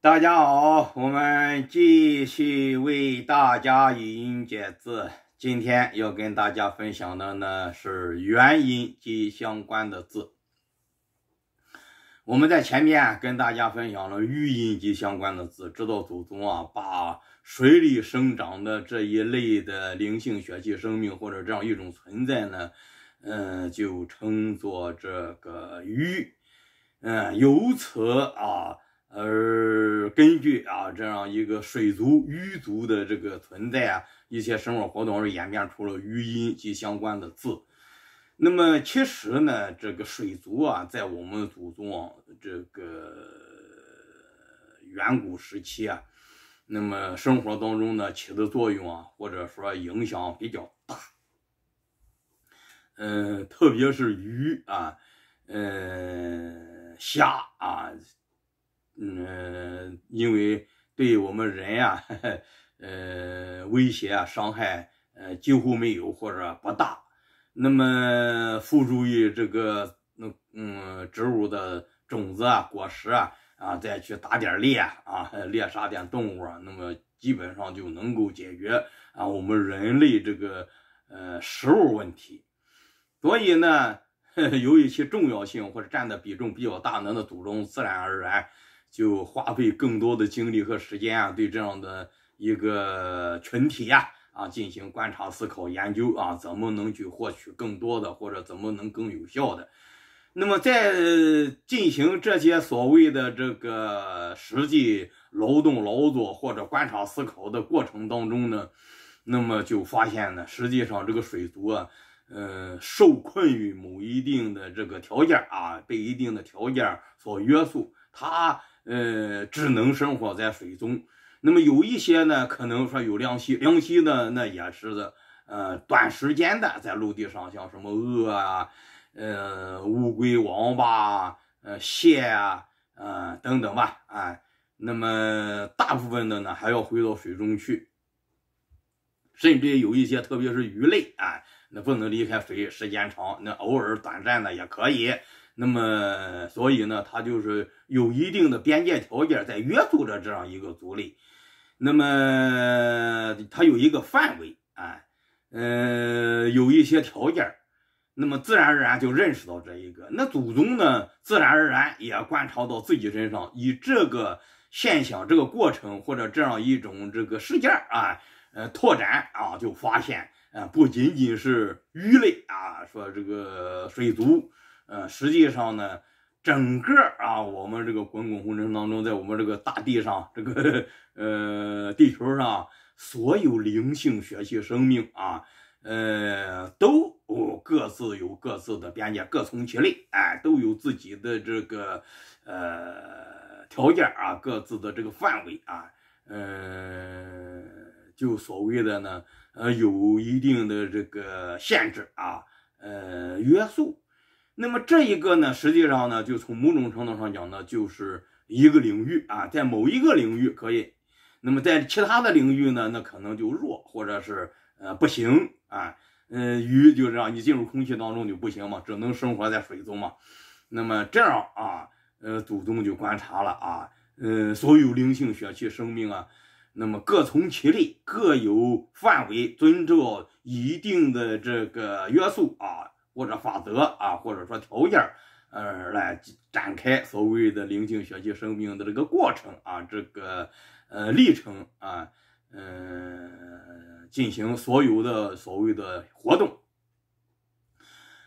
大家好，我们继续为大家语音解字。今天要跟大家分享的呢是元音及相关的字。我们在前面跟大家分享了玉音及相关的字，知道祖宗啊把水里生长的这一类的灵性血气生命或者这样一种存在呢，嗯，就称作这个鱼。嗯，由此啊。而根据啊这样一个水族鱼族的这个存在啊，一些生活活动而演变出了鱼音及相关的字。那么其实呢，这个水族啊，在我们祖宗这个远古时期啊，那么生活当中呢起的作用啊，或者说影响比较大。嗯，特别是鱼啊，嗯，虾啊。嗯，因为对我们人呀，呃，威胁啊、伤害呃几乎没有或者不大。那么附着于这个那嗯植物的种子啊、果实啊，啊，再去打点猎啊，猎杀点动物啊，那么基本上就能够解决啊我们人类这个呃食物问题。所以呢，由于其重要性或者占的比重比较大呢，那祖宗自然而然。就花费更多的精力和时间啊，对这样的一个群体呀啊进行观察、思考、研究啊，怎么能去获取更多的，或者怎么能更有效的？那么在进行这些所谓的这个实际劳动劳作或者观察思考的过程当中呢，那么就发现呢，实际上这个水族啊，呃，受困于某一定的这个条件啊，被一定的条件所约束，它。呃，只能生活在水中。那么有一些呢，可能说有两栖，两栖呢，那也是的，呃，短时间的在陆地上，像什么鳄啊，呃，乌龟、王八、呃，蟹啊，呃，等等吧，啊。那么大部分的呢，还要回到水中去。甚至有一些，特别是鱼类啊，那不能离开水时间长，那偶尔短暂的也可以。那么，所以呢，他就是有一定的边界条件在约束着这样一个族类，那么它有一个范围啊，呃，有一些条件儿，那么自然而然就认识到这一个，那祖宗呢，自然而然也观察到自己身上，以这个现象、这个过程或者这样一种这个事件儿啊，呃，拓展啊，就发现啊，不仅仅是鱼类啊，说这个水族。呃，实际上呢，整个啊，我们这个滚滚红尘当中，在我们这个大地上，这个呃，地球上所有灵性学习生命啊，呃，都哦各自有各自的边界，各从其类，哎，都有自己的这个呃条件啊，各自的这个范围啊，呃，就所谓的呢，呃，有一定的这个限制啊，呃，约束。那么这一个呢，实际上呢，就从某种程度上讲呢，就是一个领域啊，在某一个领域可以，那么在其他的领域呢，那可能就弱或者是呃不行啊，嗯，鱼就让你进入空气当中就不行嘛，只能生活在水中嘛。那么这样啊，呃，祖宗就观察了啊，嗯，所有灵性血气生命啊，那么各从其类，各有范围，遵照一定的这个约束啊。或者法则啊，或者说条件呃，来展开所谓的灵性学习生命的这个过程啊，这个呃历程啊，嗯，进行所有的所谓的活动。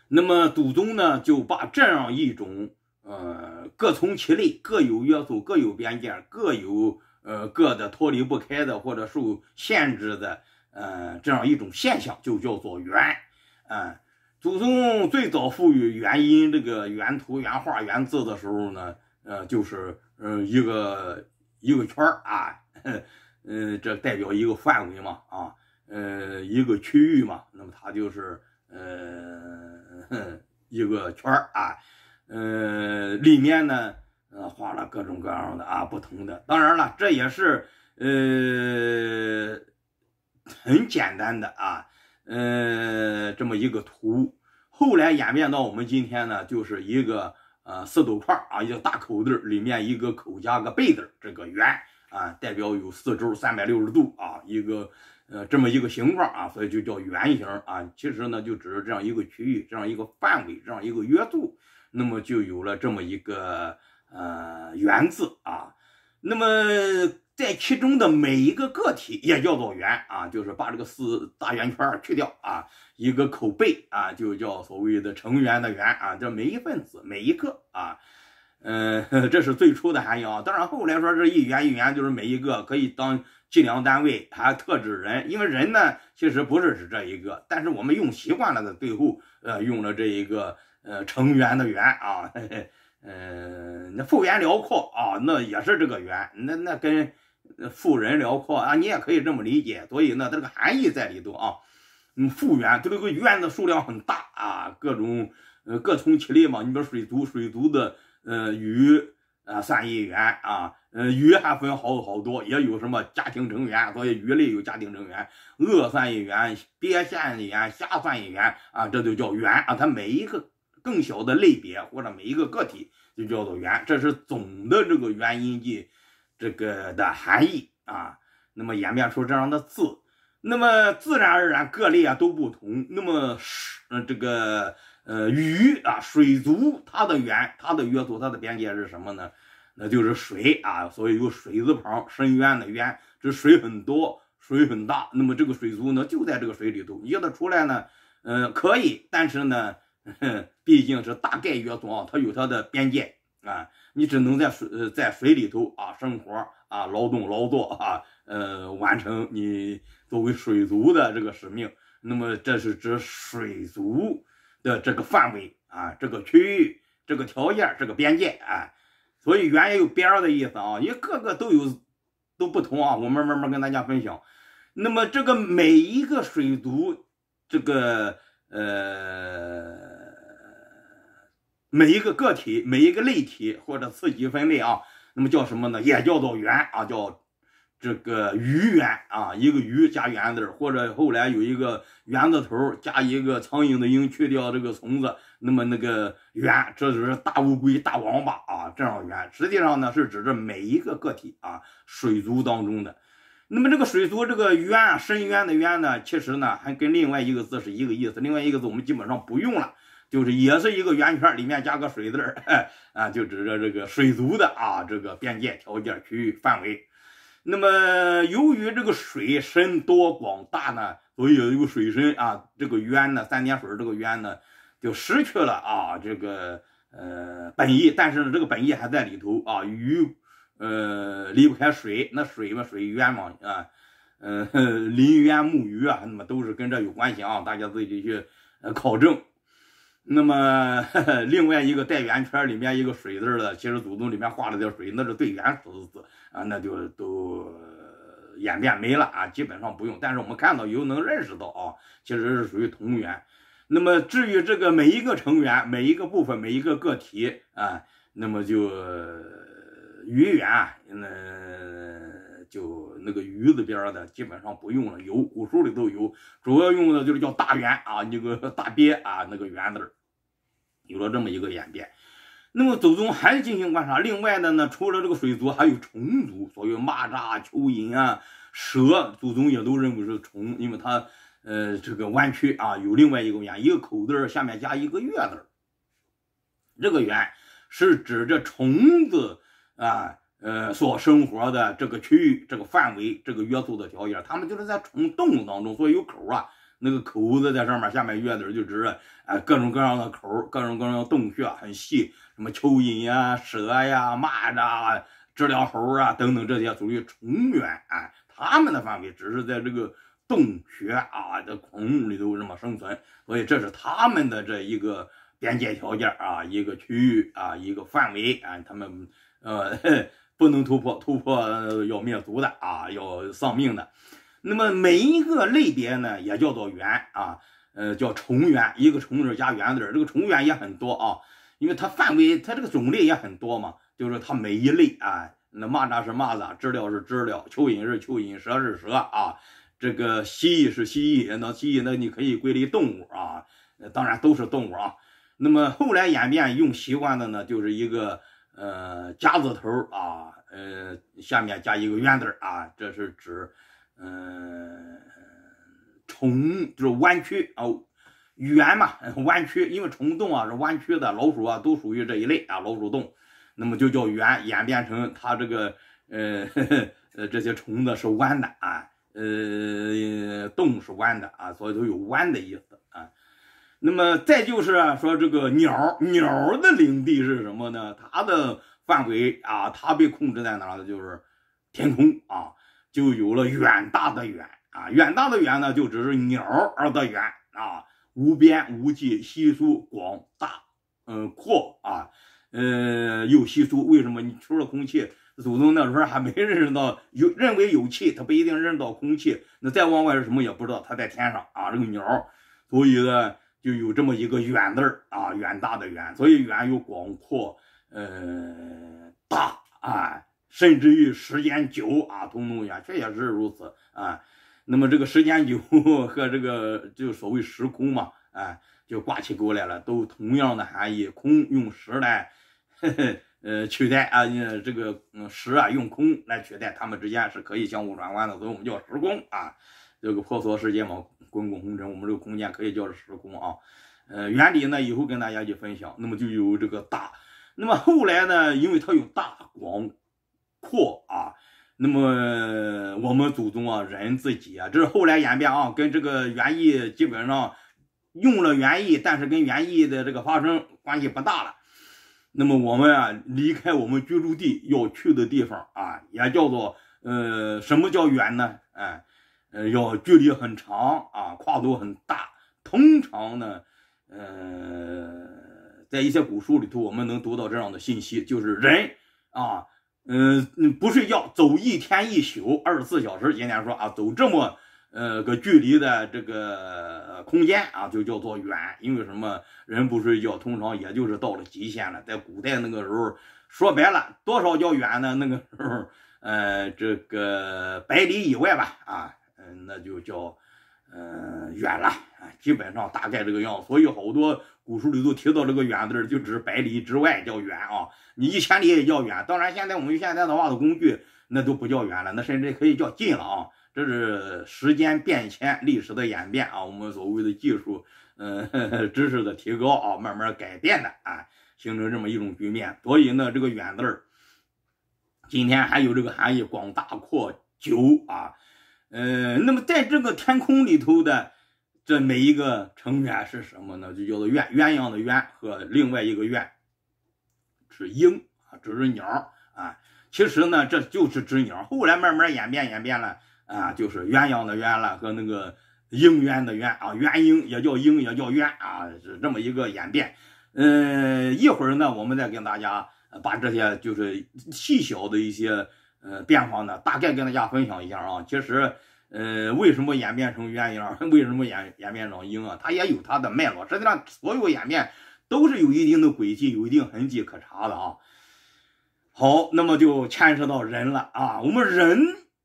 那么祖宗呢，就把这样一种呃各从其类、各有约束、各有边界、各有呃各的脱离不开的或者受限制的呃这样一种现象，就叫做缘，嗯。祖宗最早赋予元音这个原图、原画、原字的时候呢，呃，就是呃一个一个圈儿啊，嗯，这代表一个范围嘛，啊，呃，一个区域嘛，那么它就是呃 一个圈儿啊，呃，里面呢，呃，画了各种各样的啊不同的，当然了，这也是呃很简单的啊。呃，这么一个图，后来演变到我们今天呢，就是一个呃四斗块儿啊，一个大口字儿里面一个口加个贝字这个圆啊，代表有四周三百六十度啊，一个呃这么一个形状啊，所以就叫圆形啊。其实呢，就只是这样一个区域，这样一个范围，这样一个约度，那么就有了这么一个呃圆字啊。那么。在其中的每一个个体也叫做“元”啊，就是把这个四大圆圈去掉啊，一个口贝啊，就叫所谓的“成员”的“元”啊，这每一份子、每一个啊，嗯，这是最初的含义啊。当然后来说，这一元一元就是每一个可以当计量单位，还特指人，因为人呢其实不是指这一个，但是我们用习惯了的，最后呃用了这一个呃成员的“元”啊，嗯，那幅员辽阔啊，那也是这个“圆，那那跟。富人辽阔啊，你也可以这么理解，所以呢，它这个含义在里头啊。嗯，富它这个院子数量很大啊，各种呃各从其类嘛。你比说水族，水族的呃鱼啊算一元啊，呃鱼还分好好多，也有什么家庭成员，所以鱼类有家庭成员。鳄算一元，鳖算一元，虾算一元啊，这就叫元啊。它每一个更小的类别或者每一个个体就叫做元，这是总的这个元因记。这个的含义啊，那么演变出这样的字，那么自然而然各类啊都不同。那么是嗯这个呃鱼啊水族它的源它的约束它的边界是什么呢？那就是水啊，所以有水字旁深渊的渊，这水很多水很大。那么这个水族呢就在这个水里头，叫它出来呢，嗯可以，但是呢 毕竟是大概约束啊，它有它的边界。啊，你只能在水在水里头啊生活啊劳动劳作啊，呃，完成你作为水族的这个使命。那么这是指水族的这个范围啊，这个区域、这个条件、这个边界啊。所以圆也有边的意思啊，因为各个都有都不同啊。我们慢慢跟大家分享。那么这个每一个水族，这个呃。每一个个体，每一个类体或者次级分类啊，那么叫什么呢？也叫做“圆”啊，叫这个“鱼圆”啊，一个“鱼”加“圆”字儿，或者后来有一个“圆”字头加一个苍蝇的“蝇”，去掉这个“虫”子，那么那个“圆”这就是大乌龟、大王八啊，这样“圆”。实际上呢，是指这每一个个体啊，水族当中的。那么这个水族这个“渊”深渊的“渊”呢，其实呢还跟另外一个字是一个意思，另外一个字我们基本上不用了。就是也是一个圆圈，里面加个水字儿，啊，就指着这个水族的啊，这个边界条件区域范围。那么由于这个水深多广大呢，所以有水深啊，这个渊呢，三点水儿，这个渊呢就失去了啊，这个呃本意。但是呢，这个本意还在里头啊，鱼呃离不开水，那水嘛，水渊嘛，啊，嗯，林 渊木鱼啊，那么都是跟这有关系啊，大家自己去考证。那么另外一个带圆圈里面一个水字儿的，其实祖宗里面画了点水，那是最原始的字啊，那就都演变没了啊，基本上不用。但是我们看到，又能认识到啊，其实是属于同源。那么至于这个每一个成员、每一个部分、每一个个体啊，那么就鱼源那就。那个鱼字边的基本上不用了，有古书里都有，主要用的就是叫大圆啊，那个 大鳖啊，那个圆字有了这么一个演变。那么祖宗还进行观察，另外的呢，除了这个水族，还有虫族，所谓蚂蚱、蚯蚓啊、蛇，祖宗也都认为是虫，因为它呃这个弯曲啊，有另外一个圆，一个口字下面加一个月字这个圆是指着虫子啊。呃，所生活的这个区域、这个范围、这个约束的条件，他们就是在虫洞当中，所以有口啊，那个口子在上面，下面月子就只是啊各种各样的口，各种各样的洞穴很细，什么蚯蚓呀、蛇呀、蚂蚱、知了猴啊等等这些属于虫源啊，他们的范围只是在这个洞穴啊的孔里头这么生存，所以这是他们的这一个边界条件啊，一个区域啊，一个范围啊，他们呃。不能突破，突破要灭族的啊，要丧命的。那么每一个类别呢，也叫做“元”啊，呃，叫“虫元”，一个“虫”字加“元”字。这个“虫元”也很多啊，因为它范围，它这个种类也很多嘛。就是它每一类啊，那蚂蚱是蚂蚱，知了是知了，蚯蚓是蚯蚓，蛇是蛇啊。这个蜥蜴是蜥蜴，那蜥蜴那你可以归类动物啊，当然都是动物啊。那么后来演变用习惯的呢，就是一个。呃，夹子头儿啊，呃，下面加一个圆字啊，这是指，嗯，虫就是弯曲哦。圆嘛，弯曲，因为虫洞啊是弯曲的，老鼠啊都属于这一类啊，老鼠洞，那么就叫圆，演变成它这个 呃，这些虫子是弯的啊，呃，洞是弯的啊，所以都有弯的意思。那么再就是说，这个鸟儿鸟儿的领地是什么呢？它的范围啊，它被控制在哪呢？就是天空啊，就有了远大的远啊，远大的远呢，就只是鸟儿的远啊，无边无际，稀疏广大，嗯，阔啊，嗯，又稀疏。为什么？你除了空气，祖宗那时候还没认识到有认为有气，他不一定认到空气。那再往外是什么也不知道，它在天上啊，这个鸟，所以呢。就有这么一个远字儿啊，远大的远，所以远又广阔，呃，大啊，甚至于时间久啊，通通远，这也是如此啊。那么这个时间久 和这个就所谓时空嘛，啊，就挂起钩来了，都同样的含义，空用时来呃取代啊，这个时啊用空来取代，它们之间是可以相互转换的，所以我们叫时空啊，这个婆娑世界嘛。滚滚红尘，我们这个空间可以叫时空啊，呃，原理呢以后跟大家去分享。那么就有这个大，那么后来呢，因为它有大广阔啊，那么我们祖宗啊人自己啊，这是后来演变啊，跟这个园艺基本上用了园艺，但是跟园艺的这个发生关系不大了。那么我们啊离开我们居住地要去的地方啊，也叫做呃什么叫园呢？哎。呃，要距离很长啊，跨度很大。通常呢，呃，在一些古书里头，我们能读到这样的信息，就是人啊，嗯，不睡觉走一天一宿，二十四小时。人家说啊，走这么呃个距离的这个空间啊，就叫做远。因为什么？人不睡觉，通常也就是到了极限了。在古代那个时候，说白了多少叫远呢？那个时候，呃，这个百里以外吧，啊。那就叫，嗯，远了啊，基本上大概这个样，所以好多古书里都提到这个“远”字儿，就指百里之外叫远啊，你一千里也叫远。当然，现在我们现在的话的工具，那都不叫远了，那甚至可以叫近了啊。这是时间变迁、历史的演变啊，我们所谓的技术、嗯，呵 呵知识的提高啊，慢慢改变的啊，形成这么一种局面。所以呢，这个“远”字儿，今天还有这个含义，广大阔久啊。呃，那么在这个天空里头的这每一个成员是什么呢？就叫做鸳鸳鸯的鸳和另外一个鸳，是鹰啊，只是鸟啊。其实呢，这就是只鸟。后来慢慢演变演变了啊，就是鸳鸯的鸳了和那个鹰鸳的鸳啊，鸳鹰也叫鹰，也叫鸳啊，是这么一个演变。嗯，一会儿呢，我们再跟大家把这些就是细小的一些。呃，变化呢，大概跟大家分享一下啊。其实，呃，为什么演变成鸳鸯？为什么演演变成鹰啊？它也有它的脉络。实际上，所有演变都是有一定的轨迹，有一定痕迹可查的啊。好，那么就牵涉到人了啊。我们人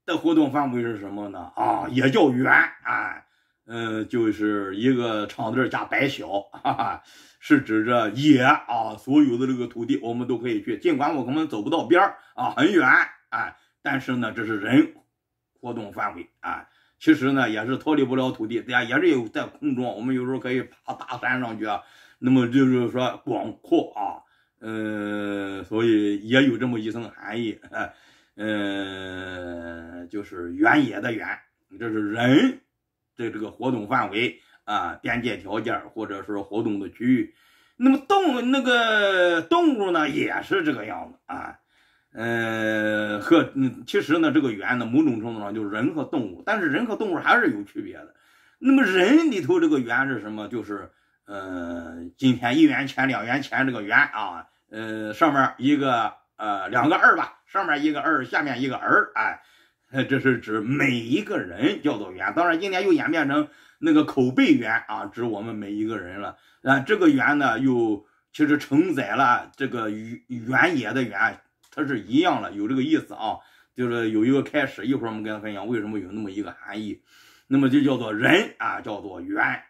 的活动范围是什么呢？啊，也叫原啊，嗯，就是一个长字加白小，哈哈，是指着野啊，所有的这个土地我们都可以去，尽管我们走不到边儿啊，很远。啊，但是呢，这是人活动范围啊。其实呢，也是脱离不了土地，大家也是有在空中。我们有时候可以爬大山上去，啊，那么就是说广阔啊，嗯，所以也有这么一层含义，嗯，就是原野的原，这是人的这个活动范围啊，边界条件，或者说活动的区域。那么动那个动物呢，也是这个样子啊。呃，和嗯，其实呢，这个“猿呢，某种程度上就是人和动物，但是人和动物还是有区别的。那么人里头这个“猿是什么？就是呃，今天一元钱、两元钱这个“元”啊，呃，上面一个呃两个“二”吧，上面一个“二”，下面一个“儿”，哎，这是指每一个人叫做“猿。当然，今天又演变成那个口碑猿啊，指我们每一个人了。啊，这个“猿呢，又其实承载了这个原野的“猿。它是一样的，有这个意思啊，就是有一个开始。一会儿我们跟他分享为什么有那么一个含义。那么就叫做人啊，叫做圆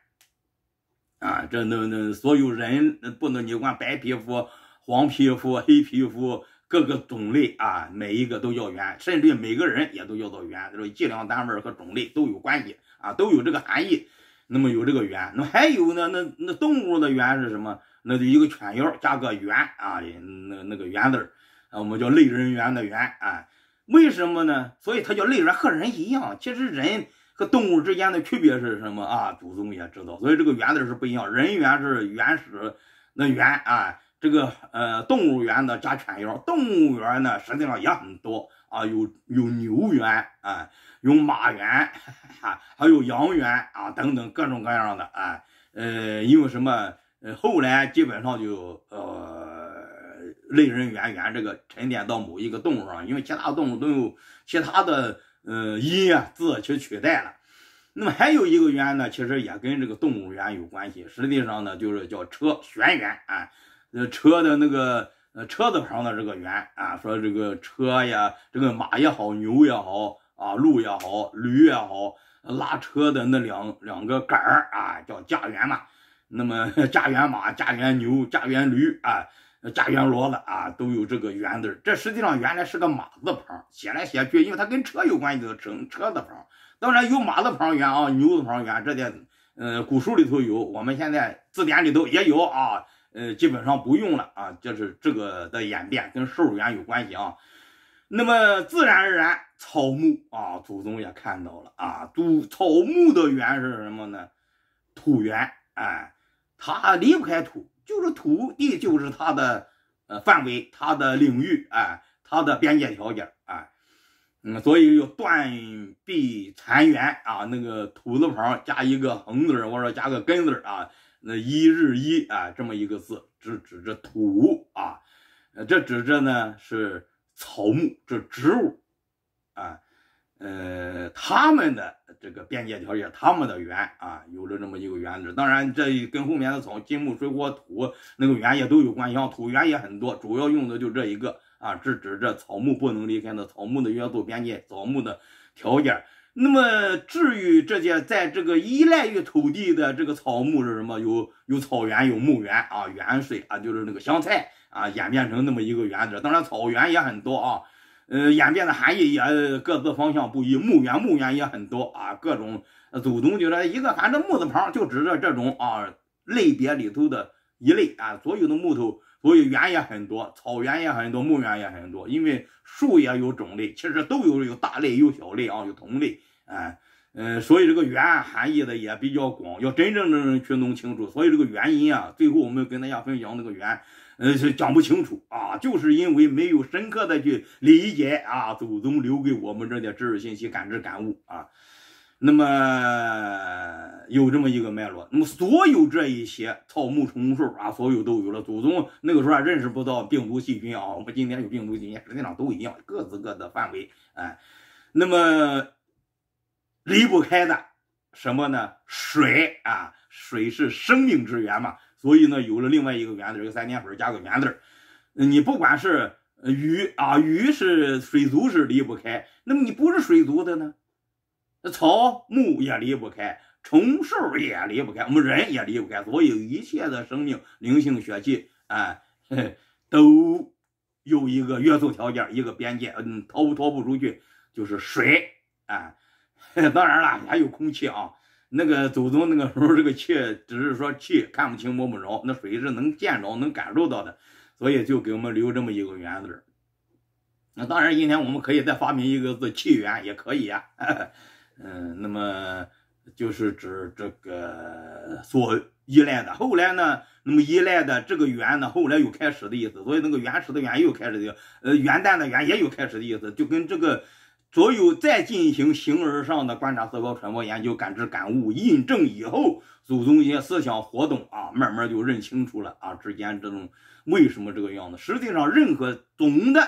啊。这那那所有人，不能你管白皮肤、黄皮肤、黑皮肤各个种类啊，每一个都叫元，甚至每个人也都叫做元，就是计量单位和种类都有关系啊，都有这个含义。那么有这个圆，那么还有呢？那那动物的圆是什么？那就一个犬腰加个圆啊，那那个圆字儿。啊，我们叫类人猿的猿啊，为什么呢？所以它叫类猿，和人一样。其实人和动物之间的区别是什么啊？祖宗也知道。所以这个“猿”字是不一样，人猿是原始那猿啊，这个呃动物园的加犬妖。动物园呢，实际上也很多啊，有有牛猿啊，有马猿啊，还有羊猿啊等等各种各样的啊。呃，因为什么？呃，后来基本上就呃。类人猿猿这个沉淀到某一个动物上，因为其他动物都有其他的嗯音啊字去取代了。那么还有一个猿呢，其实也跟这个动物园有关系。实际上呢，就是叫车玄猿啊，呃车的那个车子旁的这个猿啊，说这个车呀，这个马也好，牛也好啊，鹿也好，驴也好，拉车的那两两个杆儿啊，叫驾辕嘛。那么 驾辕马、驾辕牛、驾辕驴啊。加圆罗子啊，都有这个圆字这实际上原来是个马字旁，写来写去，因为它跟车有关系，就成车字旁。当然有马字旁圆啊，牛字旁圆，这点嗯古书里头有，我们现在字典里头也有啊。呃，基本上不用了啊，就是这个的演变跟兽圆有关系啊。那么自然而然，草木啊，祖宗也看到了啊。祖草木的圆是什么呢？土圆，哎，它离不开土。就是土地，就是它的呃范围，它的领域，哎，它的边界条件，哎，嗯，所以有断壁残垣啊，那个土字旁加一个横字或者加个根字啊，那一日一啊，这么一个字，指指着土啊，这指着呢是草木，这植物，啊。呃，他们的这个边界条件，他们的缘啊，有了这么一个原则。当然，这跟后面的从金木水火土那个缘也都有关，系，像土缘也很多，主要用的就这一个啊，是指这草木不能离开的草木的元素边界，草木的条件。那么至于这些在这个依赖于土地的这个草木是什么，有有草原，有木原啊，原水啊，就是那个香菜啊，演变成那么一个原则。当然，草原也很多啊。呃，演变的含义也各自方向不一。木园、木园也很多啊，各种祖宗就说一个，反正木字旁就指着这种啊类别里头的一类啊。所有的木头，所以园也很多，草原也很多，木园也很多。因为树也有种类，其实都有有大类，有小类啊，有同类。哎，呃，所以这个园含义的也比较广，要真正人去弄清楚。所以这个原因啊，最后我们跟大家分享这个园。呃，是讲不清楚啊，就是因为没有深刻的去理解啊，祖宗留给我们这点知识信息感知感悟啊。那么有这么一个脉络，那么所有这一些草木虫兽啊，所有都有了。祖宗那个时候啊，认识不到病毒细菌啊，我们今天有病毒细菌，实际上都一样，各自各的范围哎。那么离不开的什么呢？水啊，水是生命之源嘛。所以呢，有了另外一个“原字儿”，三点水加个“原字你不管是鱼啊，鱼是水族是离不开；那么你不是水族的呢，那草木也离不开，虫兽也离不开，我们人也离不开。所以一切的生命、灵性、血气啊，都有一个约束条件，一个边界，嗯，逃不脱不出去，就是水啊。当然了，还有空气啊。那个祖宗那个时候，这个气只是说气看不清摸不着，那水是能见着能感受到的，所以就给我们留这么一个元字儿。那当然，今天我们可以再发明一个字“气源”也可以呀。嗯，那么就是指这个所依赖的。后来呢，那么依赖的这个源”呢，后来有开始的意思，所以那个原始的元又开始的。呃，元旦的元也有开始的意思，就跟这个。所有再进行形而上的观察、思考、揣摩、研究、感知、感悟、印证以后，祖宗一些思想活动啊，慢慢就认清楚了啊，之间这种为什么这个样子？实际上，任何总的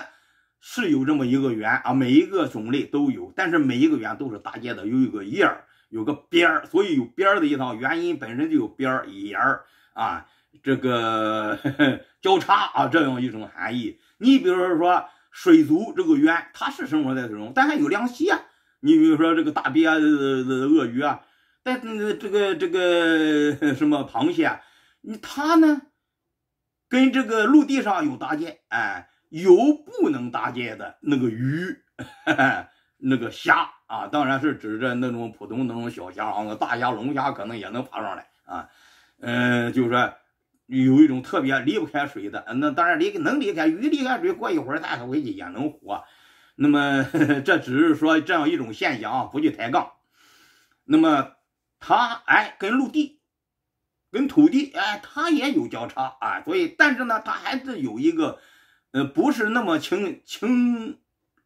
是有这么一个圆啊，每一个种类都有，但是每一个圆都是搭接的，有一个叶儿，有个边儿，所以有边儿的一方，原因本身就有边儿、沿儿啊，这个 交叉啊，这样一种含义。你比如说。水族这个渊，它是生活在水中，但它有凉栖啊。你比如说这个大鳖、鳄鱼啊，但这个这个什么螃蟹啊，你它呢，跟这个陆地上有搭界，哎，有不能搭界的那个鱼，那个虾啊，当然是指着那种普通那种小虾啊，大虾、龙虾可能也能爬上来啊。嗯，就是说。有一种特别离不开水的，那当然离能离开鱼离开水过一会儿再回去也能活，那么 这只是说这样一种现象啊，不去抬杠。那么它哎，跟陆地、跟土地哎，它也有交叉啊，所以但是呢，它还是有一个呃，不是那么清清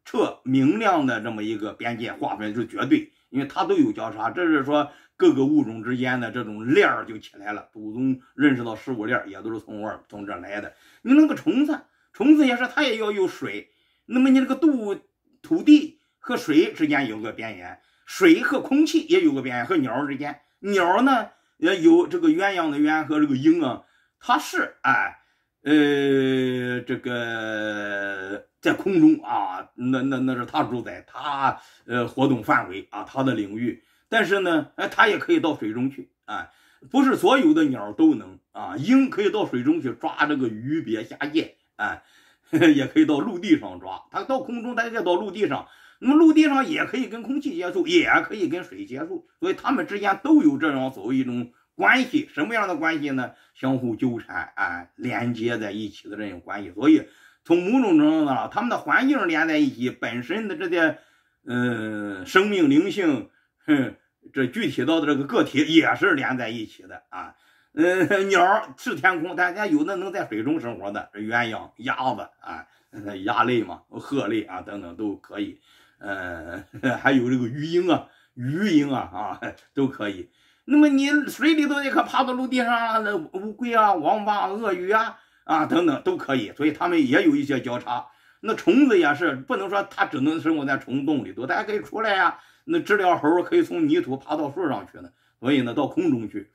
澈明亮的这么一个边界划分，是绝对，因为它都有交叉，这是说。各个物种之间的这种链儿就起来了。祖宗认识到食物链儿也都是从我从这来的。你那个虫子，虫子也是它也要有水。那么你这个动物、土地和水之间有个边沿，水和空气也有个边沿，和鸟儿之间，鸟儿呢也有这个鸳鸯的鸳和这个鹰啊，它是哎呃这个在空中啊，那那那是它主宰它呃活动范围啊，它的领域。但是呢，哎，它也可以到水中去啊，不是所有的鸟都能啊。鹰可以到水中去抓这个鱼、鳖、虾、蟹啊，也可以到陆地上抓。它到空中，它再到陆地上。那么陆地上也可以跟空气接触，也可以跟水接触。所以它们之间都有这样所谓一种关系，什么样的关系呢？相互纠缠啊，连接在一起的这种关系。所以从某种程度上，它们的环境连在一起，本身的这些嗯生命灵性，哼。这具体到的这个个体也是连在一起的啊，嗯，鸟是天空，但人家有的能在水中生活的鸳鸯、鸭子啊、鸭类嘛、鹤类啊等等都可以，嗯，还有这个鱼鹰啊、鱼鹰啊啊都可以。那么你水里头也可爬到陆地上那乌龟啊、王八、鳄鱼啊啊等等都可以，所以它们也有一些交叉。那虫子也是不能说它只能生活在虫洞里头，大家可以出来呀。那知了猴可以从泥土爬到树上去呢，所以呢到空中去，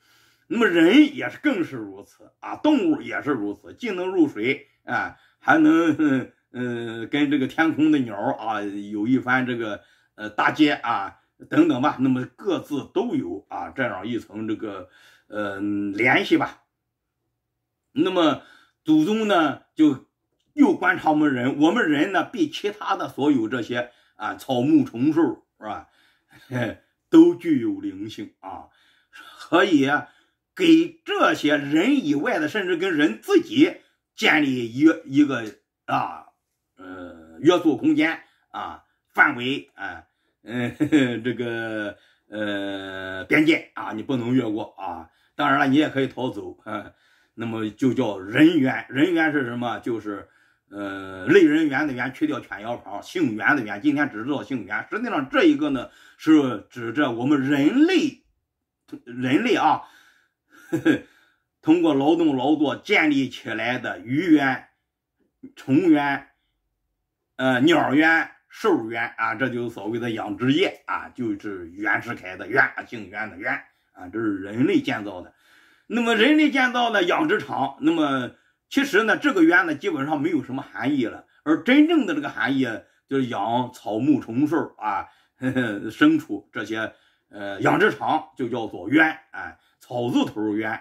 那么人也是更是如此啊，动物也是如此，既能入水啊，还能嗯跟这个天空的鸟啊有一番这个呃搭接啊等等吧，那么各自都有啊这样一层这个呃联系吧。那么祖宗呢就又观察我们人，我们人呢比其他的所有这些啊草木虫兽是吧？嘿，都具有灵性啊，可以给这些人以外的，甚至跟人自己建立一一个啊，呃，约束空间啊，范围啊，嗯，这个呃，边界啊，你不能越过啊。当然了，你也可以逃走，嗯，那么就叫人缘。人缘是什么？就是。呃，类人猿的猿去掉犬腰旁，姓猿的猿。今天只知道姓猿，实际上这一个呢是指着我们人类，人类啊，呵呵，通过劳动劳作建立起来的鱼猿、虫猿、呃鸟猿、兽猿啊，这就是所谓的养殖业啊，就是袁世凯的袁，姓袁的袁啊，这是人类建造的。那么人类建造的养殖场，那么。其实呢，这个“渊呢，基本上没有什么含义了。而真正的这个含义，就是养草木、虫兽啊、牲 畜这些，呃，养殖场就叫做“渊，啊，“草字头”渊，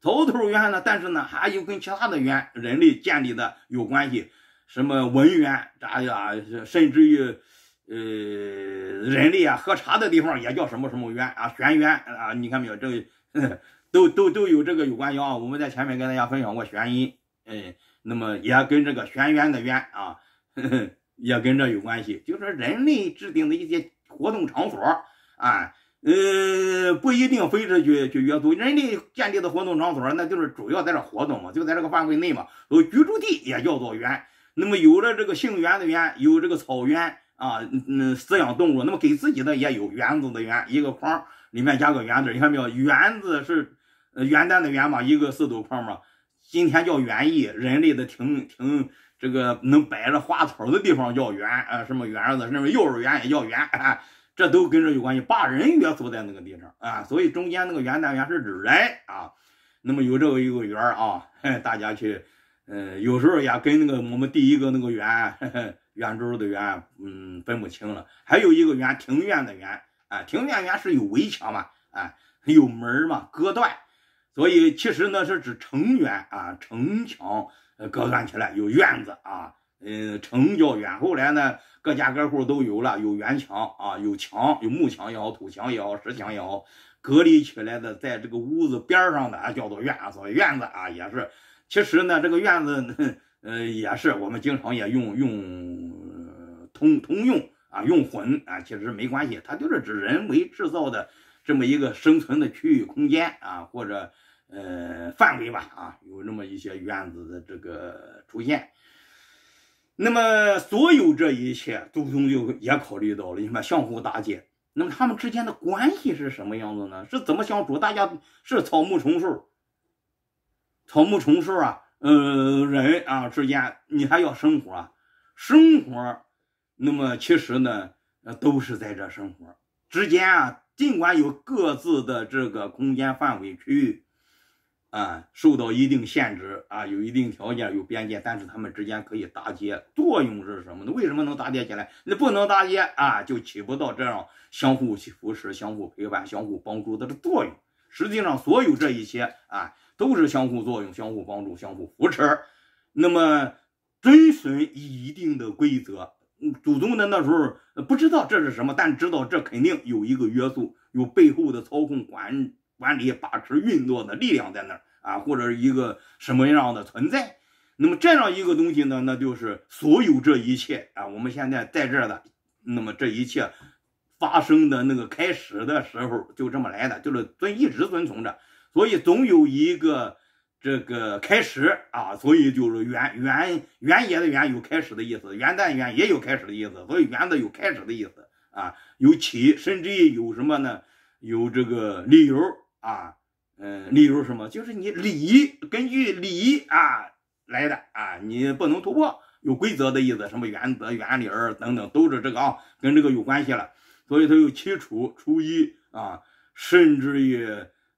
草字头渊呢，但是呢，还有跟其他的“渊，人类建立的有关系，什么文渊，这呀，甚至于，呃，人类啊喝茶的地方也叫什么什么“渊啊，玄渊啊，你看没有？这个。都都都有这个有关系啊。我们在前面跟大家分享过玄音。嗯，那么也跟这个“玄渊的“渊啊，也跟这有关系。就是人类制定的一些活动场所啊，呃，不一定非是去去阅读。人类建立的活动场所，那就是主要在这活动嘛，就在这个范围内嘛。有居住地也叫做“园”。那么有了这个“姓园”的“园”，有这个草原啊，嗯，饲养动物。那么给自己的也有“园子”的“园”，一个框里面加个“园”字，你看没有？“园子”是元旦的“元”嘛，一个四斗框嘛。今天叫园艺，人类的庭庭，这个能摆着花草的地方叫园啊，什么园子，那么幼儿园也叫园，这都跟这有关系，把人约束在那个地方啊，所以中间那个园单元是指人啊，那么有这个一个园啊，大家去，嗯，有时候也跟那个我们第一个那个圆圆周的圆，嗯，分不清了，还有一个园庭院的园啊，庭院园是有围墙嘛，啊，有门嘛，隔断。所以其实呢是指城垣啊，城墙隔断起来有院子啊，嗯，城叫园，后来呢，各家各户都有了，有园墙啊，有墙，有木墙也好，土墙也好，石墙也好，隔离起来的，在这个屋子边上的啊叫做院所谓院子啊，也是。其实呢，这个院子，呢，呃，也是我们经常也用用通通用啊，用混啊，其实没关系。它就是指人为制造的这么一个生存的区域空间啊，或者。呃，范围吧，啊，有那么一些院子的这个出现。那么所有这一切，杜松就也考虑到了，你看相互搭建。那么他们之间的关系是什么样子呢？是怎么相处？大家是草木虫兽，草木虫兽啊，呃，人啊之间，你还要生活，啊，生活。那么其实呢，呃，都是在这生活之间啊，尽管有各自的这个空间范围区域。啊，受到一定限制啊，有一定条件，有边界，但是它们之间可以搭接。作用是什么呢？为什么能搭接起来？你不能搭接啊，就起不到这样相互扶持、相互陪伴、相互帮助的作用。实际上，所有这一切啊，都是相互作用、相互帮助、相互扶持。那么，遵循一定的规则。祖宗的那时候不知道这是什么，但知道这肯定有一个约束，有背后的操控管管理把持运作的力量在那儿啊，或者一个什么样的存在？那么这样一个东西呢？那就是所有这一切啊，我们现在在这儿的，那么这一切发生的那个开始的时候就这么来的，就是遵一直遵从着，所以总有一个这个开始啊，所以就是元元元野的元有开始的意思，元旦元也有开始的意思，所以元的有开始的意思啊，有起，甚至于有什么呢？有这个理由。啊，嗯，例如什么，就是你礼根据礼啊来的啊，你不能突破有规则的意思，什么原则、原理儿等等都是这个啊，跟这个有关系了。所以它有七初初一啊，甚至于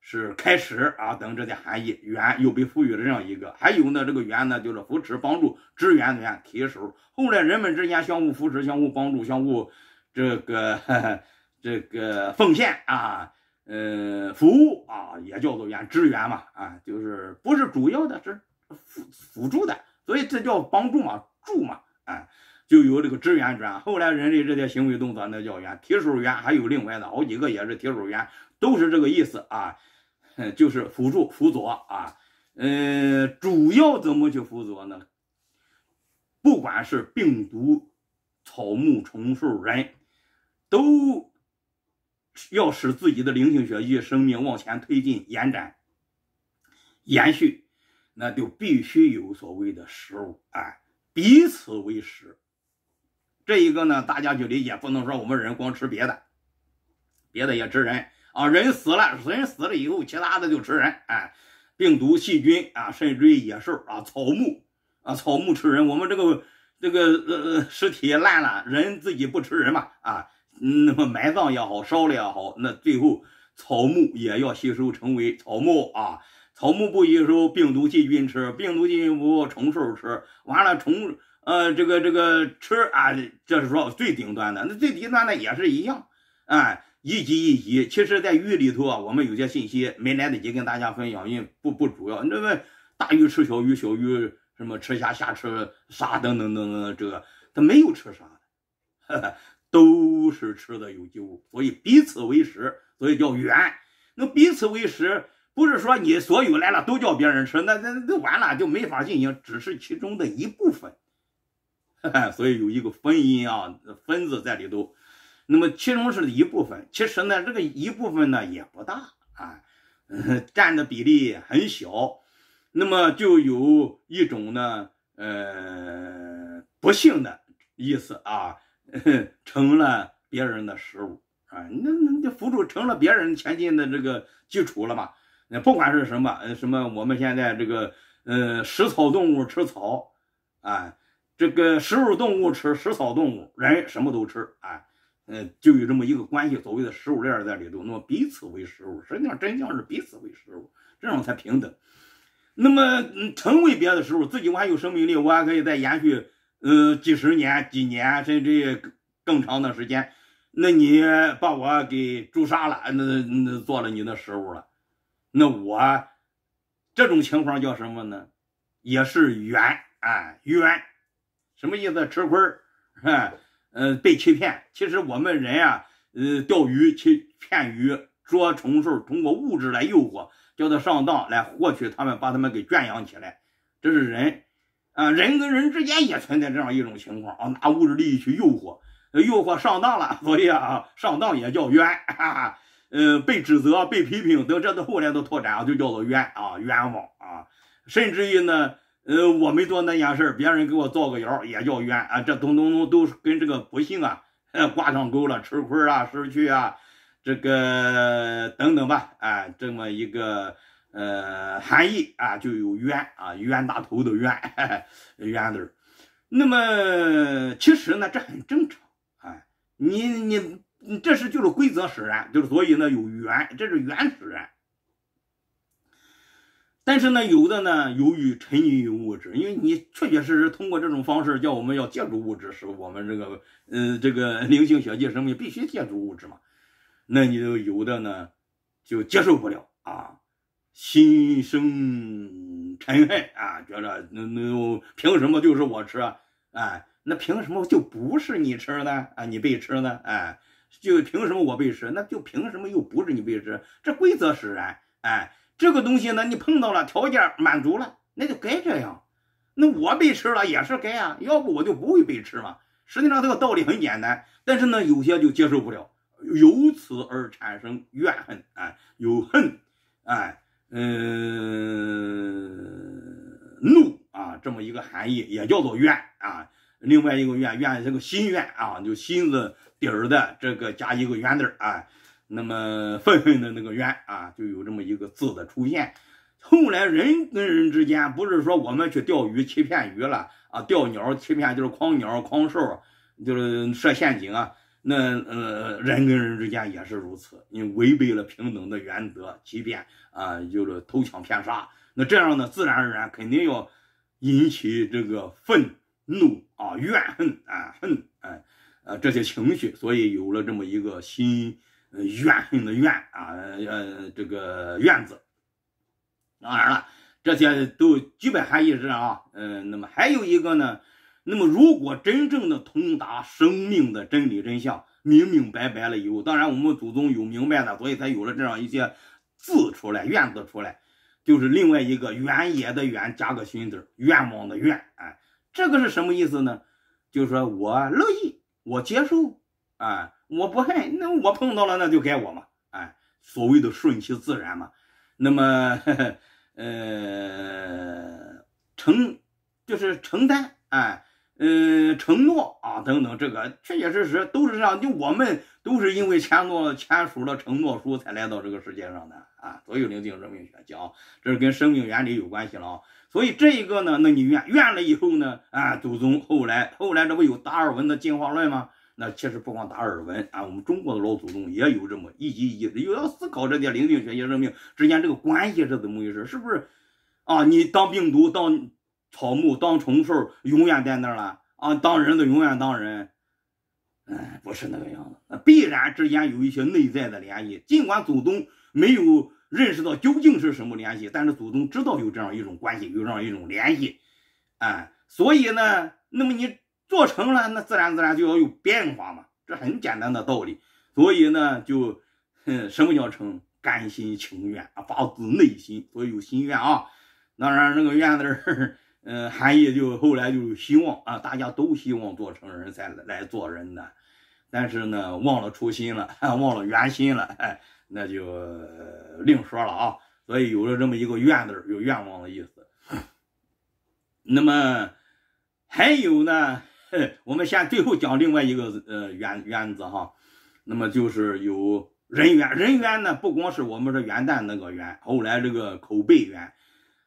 是开始啊等这些含义。元又被赋予了这样一个，还有呢，这个元呢就是扶持、帮助、支援、援、提手。后来人们之间相互扶持、相互帮助、相互这个 这个奉献啊。呃，服务啊，也叫做员支援嘛，啊，就是不是主要的，是辅辅助的，所以这叫帮助嘛，助嘛，啊，就有这个支援员。后来人类这些行为动作，那叫员提手员，还有另外的好几个也是提手员，都是这个意思啊，就是辅助辅佐啊，呃，主要怎么去辅佐呢？不管是病毒、草木、虫兽、人都。要使自己的灵性学域生命往前推进、延展、延续，那就必须有所谓的食物，哎，彼此为食。这一个呢，大家就理解，不能说我们人光吃别的，别的也吃人啊。人死了，人死了以后，其他的就吃人，哎，病毒、细菌啊，甚至于野兽啊、草木啊，草木吃人。我们这个这个呃尸体烂了，人自己不吃人嘛，啊。那么埋葬也好，烧了也好，那最后草木也要吸收，成为草木啊。草木不吸收，病毒、细菌吃，病毒、细菌不虫兽吃，完了虫，呃，这个这个吃啊，这是说最顶端的。那最低端的也是一样啊，一级一级。其实，在鱼里头啊，我们有些信息没来得及跟大家分享，因为不不主要。那么大鱼吃小鱼，小鱼什么吃虾，虾吃沙等等等等，这个它没有吃啥。哈。都是吃的有机物，所以彼此为食，所以叫缘。那彼此为食，不是说你所有来了都叫别人吃，那那那完了，就没法进行，只是其中的一部分。所以有一个分音啊，分子在里头。那么其中是一部分，其实呢，这个一部分呢也不大啊，占的比例很小。那么就有一种呢，呃，不幸的意思啊。成了别人的食物啊，那那辅助成了别人前进的这个基础了嘛？那不管是什么，呃，什么我们现在这个，呃，食草动物吃草，啊，这个食肉动物吃食草动物，人什么都吃，啊，呃，就有这么一个关系，所谓的食物链在里头，那么彼此为食物，实际上真相是彼此为食物，这样才平等。那么成为别的食物，自己我还有生命力，我还可以再延续。嗯，几十年、几年甚至更长的时间，那你把我给诛杀了，那那做了你的食物了，那我这种情况叫什么呢？也是冤啊，冤，什么意思？吃亏是呃，被欺骗。其实我们人啊，呃，钓鱼去骗鱼，捉虫兽，通过物质来诱惑，叫他上当，来获取他们，把他们给圈养起来，这是人。啊，人跟人之间也存在这样一种情况啊，拿物质利益去诱惑，诱惑上当了，所以啊，上当也叫冤，哈嗯，被指责、被批评等，这都后来的拓展就叫做冤啊，冤枉啊，甚至于呢，呃，我没做那件事，别人给我造个谣也叫冤啊，这咚咚咚都跟这个不幸啊 挂上钩了，吃亏啊、失去啊，这个等等吧，哎，这么一个。呃，含义啊，就有冤啊，冤大头的冤，冤字儿。那么其实呢，这很正常啊。你你你，这是就是规则使然，就是所以呢有缘，这是缘使然。但是呢，有的呢，由于沉溺于物质，因为你确确实实通过这种方式叫我们要借助物质，使我们这个嗯这个灵性小级生命必须借助物质嘛。那你就有的呢，就接受不了啊。心生嗔恨啊，觉得那那凭什么就是我吃？啊？哎，那凭什么就不是你吃呢？啊，你被吃呢？哎，就凭什么我被吃？那就凭什么又不是你被吃？这规则使然，哎，这个东西呢，你碰到了条件满足了，那就该这样。那我被吃了也是该啊，要不我就不会被吃嘛。实际上这个道理很简单，但是呢，有些就接受不了，由此而产生怨恨，哎，有恨，哎。嗯，怒啊，这么一个含义也叫做怨啊，另外一个怨怨这个心愿啊，就心字底儿的这个加一个冤字儿啊，那么 愤愤的那个怨啊，就有这么一个字的出现。后来人跟人之间，不是说我们去钓鱼欺骗鱼了啊，钓鸟欺骗就是诓鸟诓兽，就是设陷阱啊。那呃，人跟人之间也是如此，你违背了平等的原则，即便啊就是偷抢骗杀，那这样呢，自然而然肯定要引起这个愤怒啊、怨恨啊、恨哎、呃这些情绪，所以有了这么一个心怨恨的怨啊，呃这个怨字。当然了，这些都基本含义是啊，嗯，那么还有一个呢。那么，如果真正的通达生命的真理真相，明明白白了以后，当然我们祖宗有明白的，所以才有了这样一些字出来，愿字出来，就是另外一个原野的原加个寻字，愿望的愿，哎，这个是什么意思呢？就是说我乐意，我接受，哎，我不恨，那我碰到了那就该我嘛，哎，所谓的顺其自然嘛。那么，呵呵呃，承就是承担，哎。嗯，承诺啊，等等，这个确确实实都是这样。就我们都是因为签诺签署了承诺书才来到这个世界上的啊，所以灵性生命学讲，这是跟生命原理有关系了啊。所以这一个呢，那你怨怨了以后呢，啊，祖宗后来后来这不有达尔文的进化论吗？那其实不光达尔文啊，我们中国的老祖宗也有这么一级一，有要思考这些灵性学、习生命之间这个关系是怎么回事，是不是？啊，你当病毒当。草木当虫兽，永远在那儿了啊！当人的永远当人，哎，不是那个样子。必然之间有一些内在的联系，尽管祖宗没有认识到究竟是什么联系，但是祖宗知道有这样一种关系，有这样一种联系。哎，所以呢，那么你做成了，那自然自然就要有变化嘛，这很简单的道理。所以呢，就哼，什么叫成甘心情愿啊，发自内心，所以有心愿啊。当然，那个愿字儿。嗯，含义就后来就希望啊，大家都希望做成人才来做人的，但是呢，忘了初心了，忘了原心了，哎，那就另说了啊。所以有了这么一个愿字，有愿望的意思。那么还有呢，我们先最后讲另外一个呃，原原则哈。那么就是有人缘，人缘呢，不光是我们这元旦那个缘，后来这个口碑缘。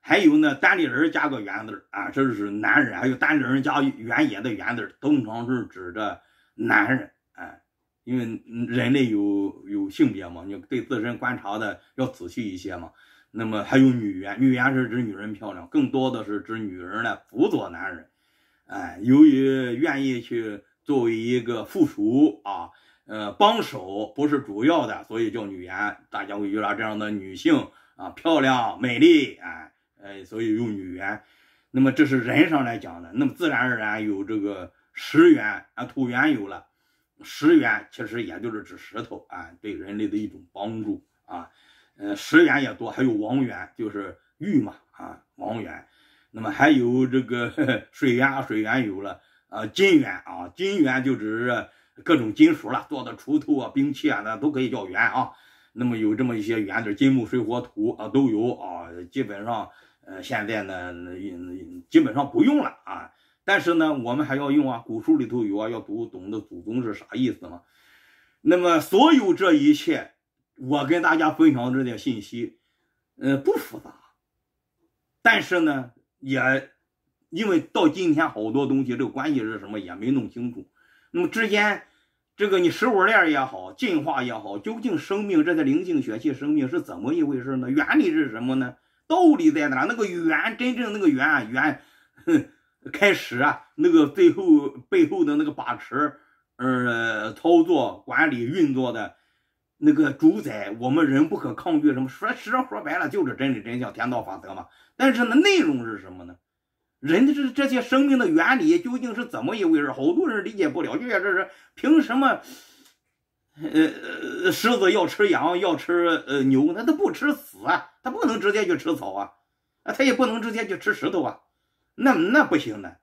还有那单立人加个元字啊，这是男人；还有单立人加原野的原字通常是指着男人哎，因为人类有有性别嘛，你对自身观察的要仔细一些嘛。那么还有女元，女元是指女人漂亮，更多的是指女人来辅佐男人哎，由于愿意去作为一个附属啊，呃，帮手不是主要的，所以叫女颜。大家会遇到这样的女性啊，漂亮美丽哎。哎，所以用女元，那么这是人上来讲的，那么自然而然有这个石元啊，土元有了，石元其实也就是指石头啊，对人类的一种帮助啊，呃，石元也多，还有王元就是玉嘛啊，王元，那么还有这个水源啊，水源有了啊，金源啊，金源就指各种金属了，做的锄头啊、兵器啊那都可以叫源啊，那么有这么一些源，的金木水火土啊都有啊，基本上。呃，现在呢，基本上不用了啊。但是呢，我们还要用啊。古书里头有啊，要读懂的祖宗是啥意思嘛？那么所有这一切，我跟大家分享这点信息，呃，不复杂。但是呢，也因为到今天好多东西这个关系是什么也没弄清楚。那么之间，这个你食物链也好，进化也好，究竟生命这些灵性血气生命是怎么一回事呢？原理是什么呢？道理在哪？那个缘，真正那个缘缘开始啊，那个最后背后的那个把持，呃，操作、管理、运作的那个主宰，我们人不可抗拒。什么？说实说白了，就是真理、真相、天道法则嘛。但是呢，内容是什么呢？人的这这些生命的原理究竟是怎么一回事？好多人理解不了，就觉得是凭什么？呃，狮子要吃羊，要吃呃牛，那它不吃死啊，它不能直接去吃草啊，啊，它也不能直接去吃石头啊，那那不行的，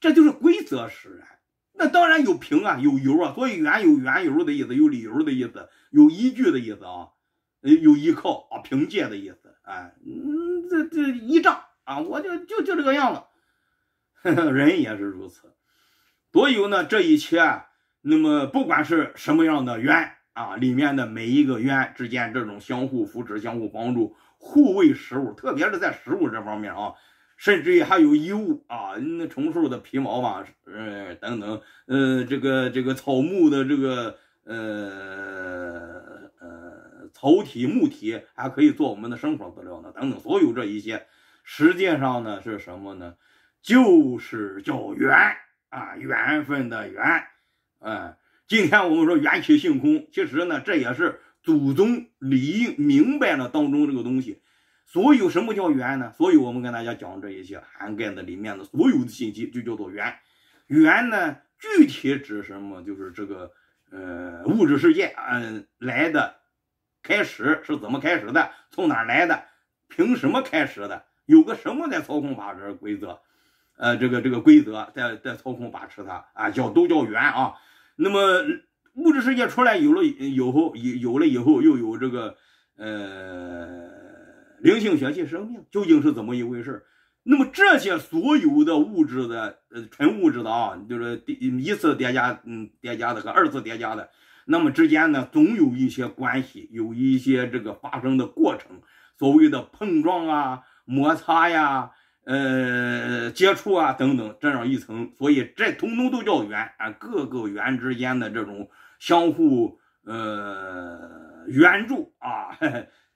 这就是规则使然。那当然有凭啊，有由啊，所以“缘”有缘由的意思，有理由的意思，有依据的意思啊，呃，有依靠啊，凭借的意思，嗯，这这依仗啊，我就就就这个样子，人也是如此，所有呢，这一切。那么，不管是什么样的渊啊，里面的每一个渊之间，这种相互扶持、相互帮助、互为食物，特别是在食物这方面啊，甚至于还有衣物啊，那虫兽的皮毛吧，呃，等等，呃，这个这个草木的这个呃呃草体木体还可以做我们的生活资料呢，等等，所有这一些，实际上呢是什么呢？就是叫缘啊，缘分的缘。哎，今天我们说缘起性空，其实呢，这也是祖宗理应明白了当中这个东西。所有什么叫缘呢？所以我们跟大家讲这一些涵盖的里面的所有的信息，就叫做缘。缘呢，具体指什么？就是这个呃物质世界嗯来的开始是怎么开始的？从哪来的？凭什么开始的？有个什么在操控把持规则？呃，这个这个规则在在操控把持它啊，叫都叫缘啊。那么物质世界出来有了以后，有有了以后，又有这个呃灵性、学习、生命，究竟是怎么一回事？那么这些所有的物质的呃纯物质的啊，就是第一次叠加，嗯，叠加的和二次叠加的，那么之间呢，总有一些关系，有一些这个发生的过程，所谓的碰撞啊、摩擦呀。呃，接触啊，等等，这样一层，所以这通通都叫缘啊。各个缘之间的这种相互呃援助啊，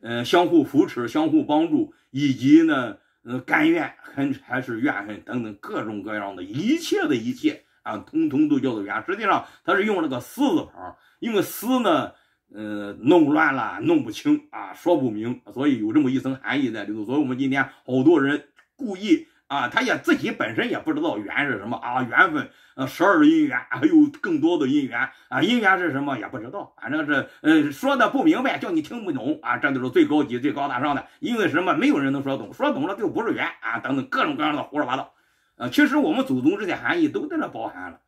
呃相互扶持、相互帮助，以及呢，呃，甘愿恨还是怨恨等等，各种各样的一切的一切啊，通通都叫做缘。实际上，它是用了个丝字旁，因为丝呢，呃，弄乱了、弄不清啊，说不明，所以有这么一层含义在里头。所以我们今天好多人。故意啊，他也自己本身也不知道缘是什么啊，缘分，呃，十二姻缘还有更多的姻缘啊，姻缘是什么也不知道，反正是，呃，说的不明白，叫你听不懂啊，这就是最高级、最高大上的，因为什么，没有人能说懂，说懂了就不是缘啊，等等各种各样的胡说八道啊，其实我们祖宗这些含义都在那包含了，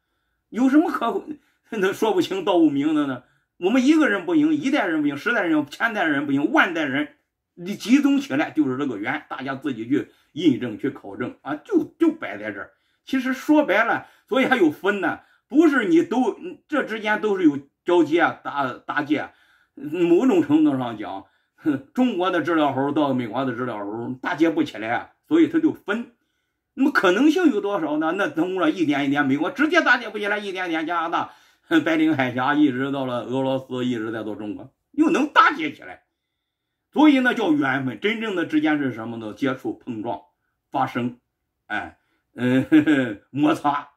有什么可能说不清道不明的呢？我们一个人不行，一代人不行，十代不行，千代人不行，万代人你集中起来就是这个缘，大家自己去。印证去考证啊，就就摆在这儿。其实说白了，所以还有分呢，不是你都这之间都是有交接啊，搭搭结。某种程度上讲，中国的治疗猴到美国的治疗猴搭接不起来，所以它就分。那么可能性有多少呢？那等会一点一点，美国直接搭接不起来，一点点加拿大、白令海峡一直到了俄罗斯，一直在到中国又能搭接起来，所以那叫缘分。真正的之间是什么呢？接触碰撞。发生，哎，嗯，摩擦，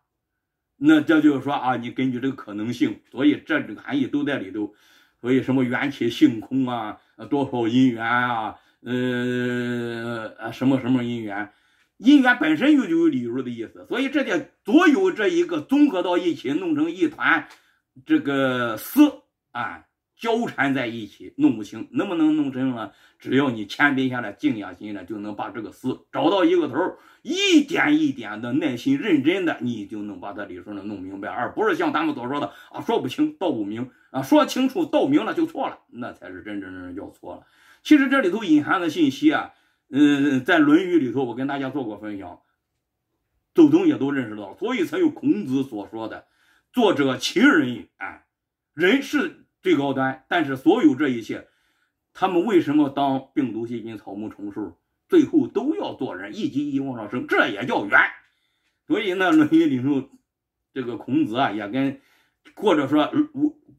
那这就是说啊，你根据这个可能性，所以这这个含义都在里头。所以什么缘起性空啊，多少因缘啊，呃，什么什么因缘，因缘本身就有理由的意思。所以这点所有这一个综合到一起，弄成一团这个丝啊。交缠在一起，弄不清能不能弄真了。只要你谦卑下来，静下心来，就能把这个思找到一个头一点一点的耐心、认真的，你就能把它里头了，弄明白。而不是像咱们所说的啊，说不清道不明啊，说清楚道明了就错了，那才是真正真正叫错了。其实这里头隐含的信息啊，嗯，在《论语》里头，我跟大家做过分享，周东也都认识到，所以才有孔子所说的“作者其人”，哎，人是。最高端，但是所有这一切，他们为什么当病毒细菌草木虫兽，最后都要做人，一级一级往上升，这也叫缘。所以呢，《论语》里头，这个孔子啊，也跟或者说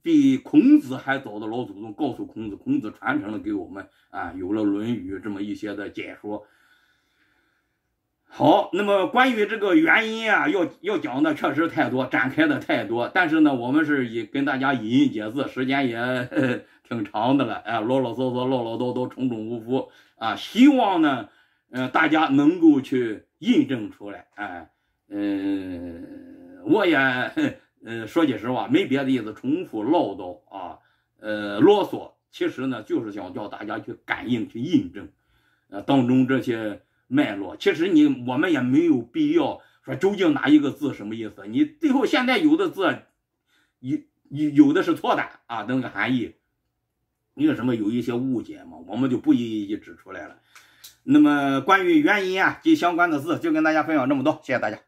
比孔子还早的老祖宗告诉孔子，孔子传承了给我们啊，有了《论语》这么一些的解说。好，那么关于这个原因啊，要要讲的确实太多，展开的太多，但是呢，我们是以跟大家以音解字，时间也挺长的了，哎，唠唠叨叨，唠唠叨叨，重重复复啊，希望呢，呃，大家能够去印证出来，哎，嗯，我也，呃，说句实话，没别的意思，重复唠叨啊，呃，啰嗦，其实呢，就是想叫大家去感应，去印证，呃，当中这些。脉络，其实你我们也没有必要说究竟哪一个字什么意思。你最后现在有的字，有有的是错的啊，那个含义因为什么有一些误解嘛，我们就不一一指出来了。那么关于原因啊及相关的字，就跟大家分享这么多，谢谢大家。